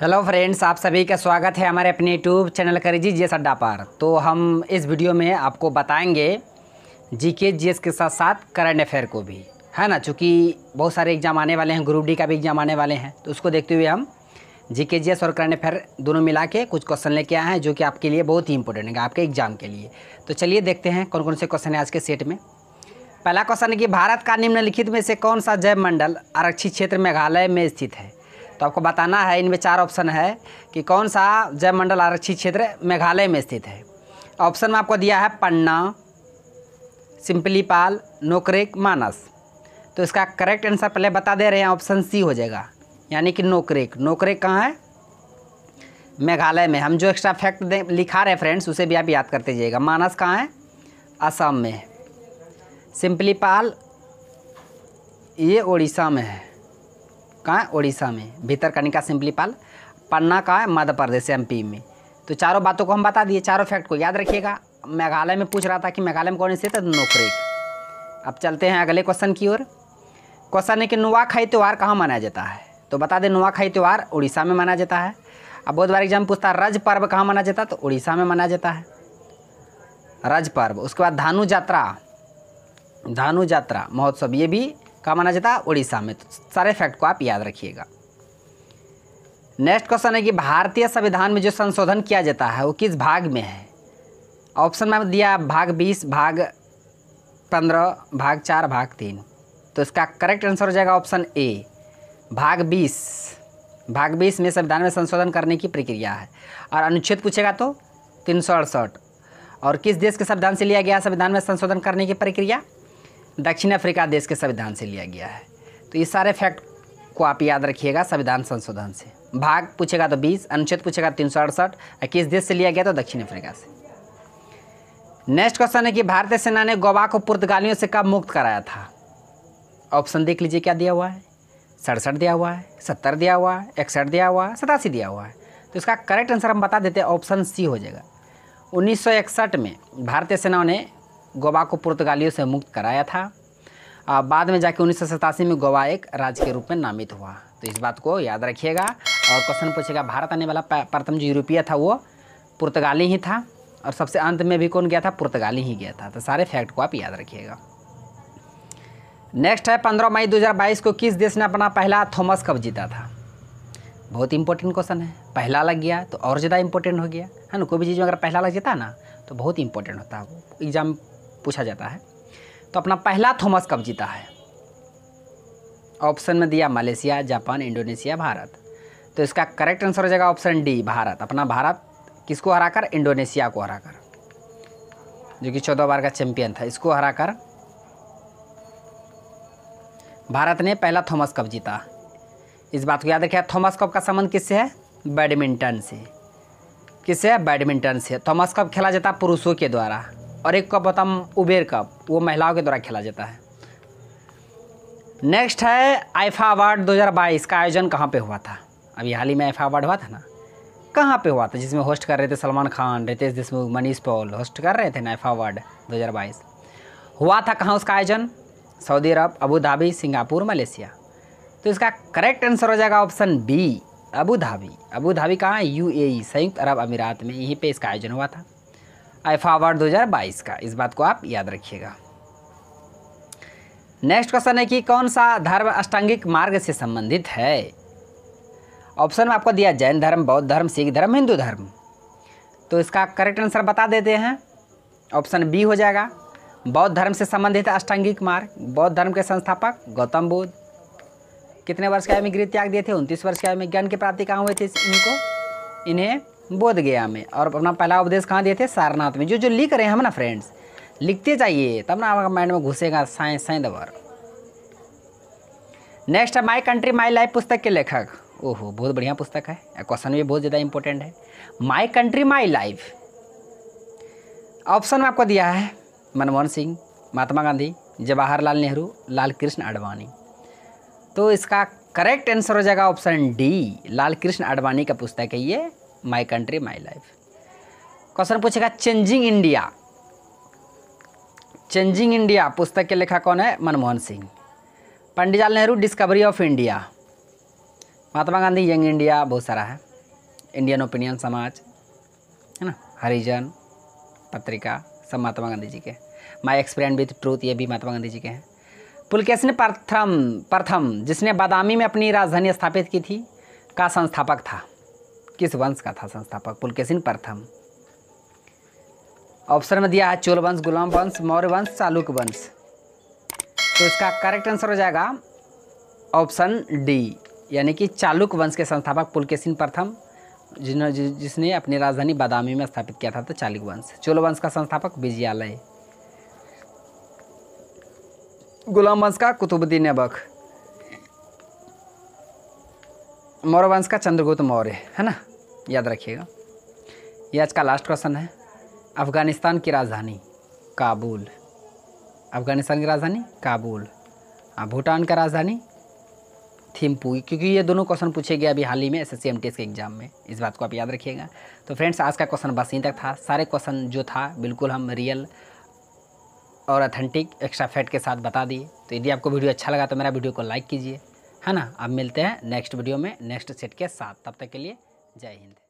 hello friends आप सभी का स्वागत है हमारे अपने यूट्यूब चैनल करीजी जी एस अड्डा पर तो हम इस वीडियो में आपको बताएंगे जी के जी एस के साथ साथ करंट अफेयर को भी है ना चूँकि बहुत सारे एग्ज़ाम आने वाले हैं ग्रुप डी का भी एग्ज़ाम आने वाले हैं तो उसको देखते हुए हम जी के जी एस और करंट अफेयर दोनों मिला के कुछ क्वेश्चन लेके आए हैं जो कि आपके लिए बहुत ही इंपॉर्टेंट है आपके एग्ज़ाम के लिए तो चलिए देखते हैं कौन कौन से क्वेश्चन है आज के सेट में पहला क्वेश्चन है कि भारत का निम्नलिखित में से कौन सा जैव मंडल आरक्षित क्षेत्र मेघालय में स्थित है तो आपको बताना है इनमें चार ऑप्शन है कि कौन सा जयमंडल आरक्षित क्षेत्र मेघालय में स्थित है ऑप्शन में आपको दिया है पन्ना सिंपलीपाल नोकरेक मानस तो इसका करेक्ट आंसर पहले बता दे रहे हैं ऑप्शन सी हो जाएगा यानी कि नोकरेक नोकरेक कहाँ है मेघालय में हम जो एक्स्ट्रा फैक्ट लिखा रहे फ्रेंड्स उसे भी आप याद करते जाइएगा मानस कहाँ है असम में है सिंपलीपाल ये उड़ीसा में है कहाँ उड़ीसा में सिंपली सिंपलीपाल पन्ना कहाँ है मध्य प्रदेश पी में तो चारों बातों को हम बता दिए चारों फैक्ट को याद रखिएगा मेघालय में पूछ रहा था कि मेघालय में कौन स्थित है नोकरेक अब चलते हैं अगले क्वेश्चन की ओर क्वेश्चन है कि नुआखाई त्यौहार कहाँ मनाया जाता है तो बता दें नुआखाई त्यौहार उड़ीसा में मनाया जाता है अब बहुत बार एग्जाम पूछता है रज पर्व कहाँ मनाया जाता है तो उड़ीसा में मनाया जाता है रज पर्व उसके बाद धानु यात्रा धानु यात्रा महोत्सव ये भी कहाँ माना जाता है उड़ीसा में तो सारे फैक्ट को आप याद रखिएगा नेक्स्ट क्वेश्चन है कि भारतीय संविधान में जो संशोधन किया जाता है वो किस भाग में है ऑप्शन में दिया भाग बीस भाग पंद्रह भाग चार भाग तीन तो इसका करेक्ट आंसर हो जाएगा ऑप्शन ए भाग बीस भाग बीस में संविधान में संशोधन करने की प्रक्रिया है और अनुच्छेद पूछेगा तो तीन सौ अड़सठ और किस देश के संविधान से लिया गया संविधान में संशोधन करने की प्रक्रिया दक्षिण अफ्रीका देश के संविधान से लिया गया है तो ये सारे फैक्ट को आप याद रखिएगा संविधान संशोधन से भाग पूछेगा तो बीस अनुच्छेद पूछेगा तीन सौ अड़सठ किस देश से लिया गया तो दक्षिण अफ्रीका से नेक्स्ट क्वेश्चन है कि भारतीय सेना ने गोवा को पुर्तगालियों से कब मुक्त कराया था ऑप्शन देख लीजिए क्या दिया हुआ है सड़सठ दिया हुआ है सत्तर दिया हुआ है इकसठ दिया हुआ है सतासी दिया हुआ है तो इसका करेक्ट आंसर हम बता देते हैं ऑप्शन सी हो जाएगा उन्नीस में भारतीय सेना ने गोवा को पुर्तगालियों से मुक्त कराया था आ, बाद में जाके उन्नीस में गोवा एक राज्य के रूप में नामित हुआ तो इस बात को याद रखिएगा और क्वेश्चन पूछेगा भारत आने वाला प्रथम जो यूरोपीय था वो पुर्तगाली ही था और सबसे अंत में भी कौन गया था पुर्तगाली ही गया था तो सारे फैक्ट को आप याद रखिएगा नेक्स्ट है 15 मई 2022 को किस देश ने अपना पहला थॉमस कप जीता था बहुत इंपॉर्टेंट क्वेश्चन है पहला लग गया तो और ज़्यादा इंपॉर्टेंट हो गया है ना कोई भी चीज़ में अगर पहला लग जाता ना तो बहुत इंपॉर्टेंट होता है एग्जाम पूछा जाता है तो अपना पहला थॉमस कप जीता है ऑप्शन में दिया मलेशिया जापान इंडोनेशिया भारत तो इसका करेक्ट आंसर हो जाएगा ऑप्शन डी भारत अपना भारत किसको हराकर इंडोनेशिया को हराकर जो कि चौदह बार का चैंपियन था इसको हराकर भारत ने पहला थॉमस कप जीता इस बात को याद रखिए थॉमस कप का संबंध किससे है बैडमिंटन से किससे है बैडमिंटन से थॉमस कप खेला जाता पुरुषों के द्वारा और एक कप होता है उबेर कप वो महिलाओं के द्वारा खेला जाता है नेक्स्ट है आइफा अवार्ड 2022 का आयोजन कहाँ पे हुआ था अभी हाल ही में आइफा अवार्ड हुआ था ना कहाँ पे हुआ था जिसमें होस्ट कर रहे थे सलमान खान रितेश देशमुख मनीष पॉल होस्ट कर रहे थे ना आइफा अवार्ड 2022 हुआ था कहाँ उसका आयोजन Saudi Arabia Abu Dhabi Singapore Malaysia तो इसका करेक्ट आंसर हो जाएगा option B Abu Dhabi Abu Dhabi कहाँ यू e, संयुक्त अरब अमीरात में यहीं पर इसका आयोजन हुआ था आईफा अवार्ड 2022 का इस बात को आप याद रखिएगा नेक्स्ट क्वेश्चन है कि कौन सा धर्म अष्टांगिक मार्ग से संबंधित है ऑप्शन में आपको दिया जैन धर्म बौद्ध धर्म सिख धर्म हिंदू धर्म तो इसका करेक्ट आंसर बता देते हैं ऑप्शन बी हो जाएगा बौद्ध धर्म से संबंधित अष्टांगिक मार्ग बौद्ध धर्म के संस्थापक गौतम बुद्ध कितने वर्ष के आयु में गृह त्याग दिए थे उनतीस वर्ष के आयु में ज्ञान की प्राप्ति कहाँ हुए थे इनको इन्हें बोध गया में और अपना पहला उपदेश कहाँ दिए थे सारनाथ में जो जो लिख रहे हैं हम ना फ्रेंड्स लिखते जाइए तब ना आपका माइंड में घुसेगा साइंस साइंस दबर नेक्स्ट है माई कंट्री माई लाइफ पुस्तक के लेखक ओहो बहुत बढ़िया पुस्तक है क्वेश्चन भी बहुत ज़्यादा इंपॉर्टेंट है my country my life option में आपको दिया है मनमोहन सिंह महात्मा गांधी जवाहरलाल नेहरू लाल कृष्ण आडवाणी तो इसका करेक्ट आंसर हो जाएगा ऑप्शन डी लाल कृष्ण आडवाणी का पुस्तक है ये my country my life question पूछेगा चेंजिंग इंडिया चेंजिंग इंडिया पुस्तक के लेखक कौन है Manmohan Singh Pandit Jawaharlal Nehru discovery of India Mahatma Gandhi young India बहुत सारा है इंडियन ओपिनियन समाज है ना हरिजन पत्रिका सब महात्मा गांधी जी के माई एक्सपीरियंस विथ ट्रूथ ये भी महात्मा गांधी जी के हैं पुलकेश ने प्रथम प्रथम जिसने बादामी में अपनी राजधानी स्थापित की थी का संस्थापक था किस वंश का था संस्थापक पुलकेशिन प्रथम ऑप्शन में दिया है चोल वंश गुलाम वंश मौर्य वंश चालुक वंश तो इसका करेक्ट आंसर हो जाएगा ऑप्शन डी यानी कि चालुक वंश के संस्थापक पुलकेशिन प्रथम जिन्होंने जिसने अपनी राजधानी बादामी में स्थापित किया था तो चालुक वंश चोल वंश का संस्थापक विजयालय गुलाम वंश का कुतुबुद्दीन ऐबक मौर्य वंश का चंद्रगुप्त मौर्य है ना याद रखिएगा ये आज का लास्ट क्वेश्चन है अफ़गानिस्तान की राजधानी काबुल अफ़गानिस्तान की राजधानी काबुल हाँ भूटान का राजधानी थिम्पू क्योंकि ये दोनों क्वेश्चन पूछे गए अभी हाल ही में एस एस के एग्जाम में इस बात को आप याद रखिएगा तो फ्रेंड्स आज का क्वेश्चन बस यहीं तक था सारे क्वेश्चन जो था बिल्कुल हम रियल और अथेंटिक एक्स्ट्रा फैट के साथ बता दिए तो यदि आपको वीडियो अच्छा लगा तो मेरा वीडियो को लाइक कीजिए है ना अब मिलते हैं नेक्स्ट वीडियो में नेक्स्ट सेट के साथ तब तक के लिए जय हिंद